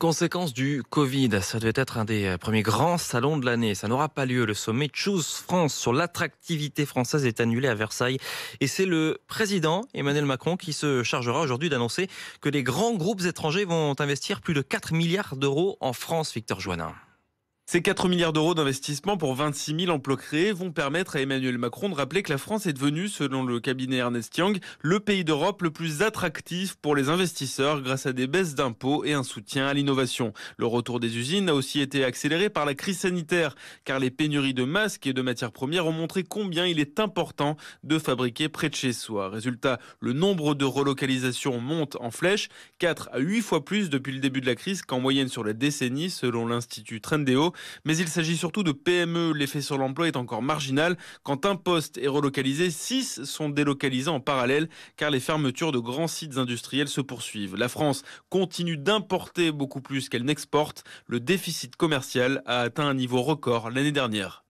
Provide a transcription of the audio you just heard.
Conséquence du Covid, ça devait être un des euh, premiers grands salons de l'année. Ça n'aura pas lieu. Le sommet Choose France sur l'attractivité française est annulé à Versailles. Et c'est le président Emmanuel Macron qui se chargera aujourd'hui d'annoncer que les grands groupes étrangers vont investir plus de 4 milliards d'euros en France, Victor Joannin. Ces 4 milliards d'euros d'investissement pour 26 000 emplois créés vont permettre à Emmanuel Macron de rappeler que la France est devenue, selon le cabinet Ernest Young, le pays d'Europe le plus attractif pour les investisseurs grâce à des baisses d'impôts et un soutien à l'innovation. Le retour des usines a aussi été accéléré par la crise sanitaire, car les pénuries de masques et de matières premières ont montré combien il est important de fabriquer près de chez soi. Résultat, le nombre de relocalisations monte en flèche, 4 à 8 fois plus depuis le début de la crise qu'en moyenne sur la décennie, selon l'Institut Trendéo mais il s'agit surtout de PME. L'effet sur l'emploi est encore marginal. Quand un poste est relocalisé, six sont délocalisés en parallèle, car les fermetures de grands sites industriels se poursuivent. La France continue d'importer beaucoup plus qu'elle n'exporte. Le déficit commercial a atteint un niveau record l'année dernière.